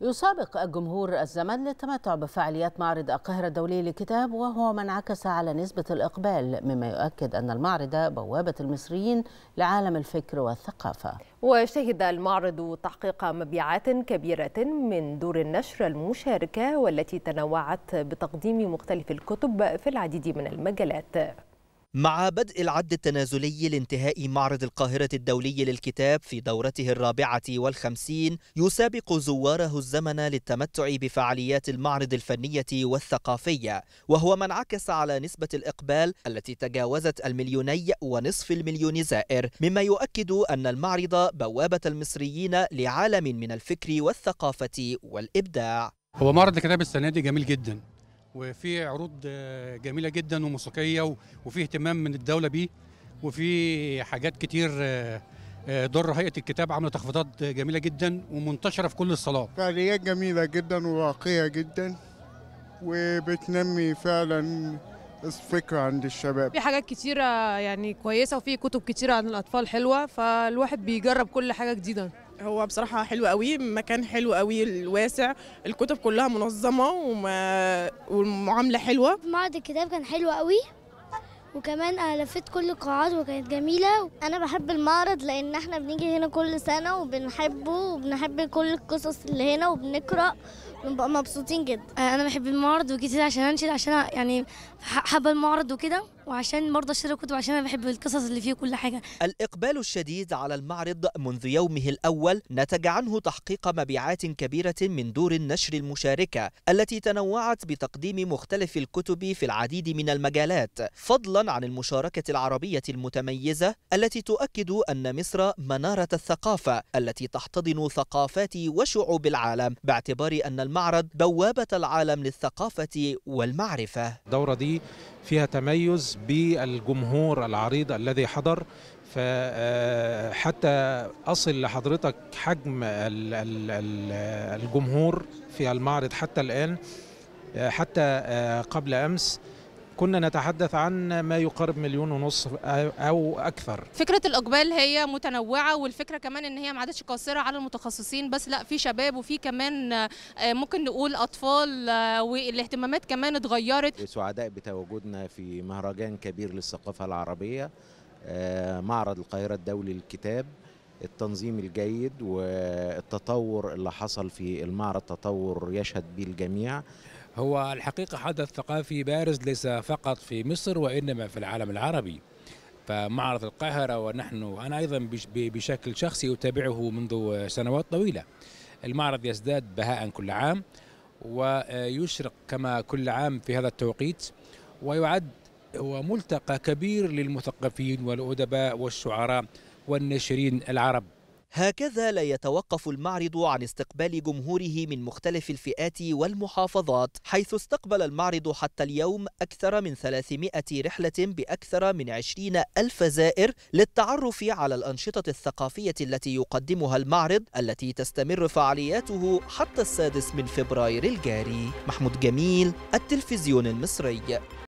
يسابق الجمهور الزمن للتمتع بفعاليات معرض القاهرة الدولي للكتاب وهو ما انعكس على نسبة الإقبال مما يؤكد أن المعرض بوابة المصريين لعالم الفكر والثقافة وشهد المعرض تحقيق مبيعات كبيرة من دور النشر المشاركة والتي تنوعت بتقديم مختلف الكتب في العديد من المجالات مع بدء العد التنازلي لانتهاء معرض القاهرة الدولي للكتاب في دورته الرابعة والخمسين يسابق زواره الزمن للتمتع بفعاليات المعرض الفنية والثقافية وهو ما انعكس على نسبة الإقبال التي تجاوزت المليوني ونصف المليون زائر مما يؤكد أن المعرض بوابة المصريين لعالم من الفكر والثقافة والإبداع هو معرض الكتاب السنة دي جميل جدا وفي عروض جميله جدا وموسيقيه وفي اهتمام من الدوله بيه وفي حاجات كتير دور آه، آه، هيئه الكتاب عامله تخفيضات جميله جدا ومنتشره في كل الصالات. فعاليات جميله جدا وراقيه جدا وبتنمي فعلا الفكره عند الشباب. في حاجات كتيره يعني كويسه وفي كتب كتيره عن الاطفال حلوه فالواحد بيجرب كل حاجه جديده. هو بصراحة حلو قوي مكان حلو قوي الواسع الكتب كلها منظمة وما والمعاملة حلوة معرض الكتاب كان حلو قوي وكمان انا لفيت كل القاعات وكانت جميله انا بحب المعرض لان احنا بنيجي هنا كل سنه وبنحبه وبنحب كل القصص اللي هنا وبنقرا بنبقى مبسوطين جدا انا بحب المعرض وجيت عشان انشد عشان يعني حابه المعرض وكده وعشان برضه اشتري كتب عشان انا بحب القصص اللي فيه كل حاجه الاقبال الشديد على المعرض منذ يومه الاول نتج عنه تحقيق مبيعات كبيره من دور النشر المشاركه التي تنوعت بتقديم مختلف الكتب في العديد من المجالات فضلا عن المشاركه العربيه المتميزه التي تؤكد ان مصر مناره الثقافه التي تحتضن ثقافات وشعوب العالم باعتبار ان المعرض بوابه العالم للثقافه والمعرفه الدوره دي فيها تميز بالجمهور العريض الذي حضر فحتى آه، أصل لحضرتك حجم الجمهور في المعرض حتى الآن آه، حتى آه، قبل أمس كنا نتحدث عن ما يقارب مليون ونص او اكثر فكره الاقبال هي متنوعه والفكره كمان ان هي ما عادتش قاصره على المتخصصين بس لا في شباب وفي كمان آه، ممكن نقول اطفال آه، والاهتمامات كمان اتغيرت سعداء بتواجدنا في مهرجان كبير للثقافه العربيه آه، معرض القاهره الدولي للكتاب التنظيم الجيد والتطور اللي حصل في المعرض تطور يشهد به الجميع هو الحقيقة حدث ثقافي بارز ليس فقط في مصر وإنما في العالم العربي فمعرض القاهرة ونحن أنا أيضا بشكل شخصي أتابعه منذ سنوات طويلة المعرض يزداد بهاء كل عام ويشرق كما كل عام في هذا التوقيت ويعد هو ملتقى كبير للمثقفين والأدباء والشعراء والناشرين العرب هكذا لا يتوقف المعرض عن استقبال جمهوره من مختلف الفئات والمحافظات حيث استقبل المعرض حتى اليوم أكثر من 300 رحلة بأكثر من 20 ألف زائر للتعرف على الأنشطة الثقافية التي يقدمها المعرض التي تستمر فعالياته حتى السادس من فبراير الجاري محمود جميل التلفزيون المصري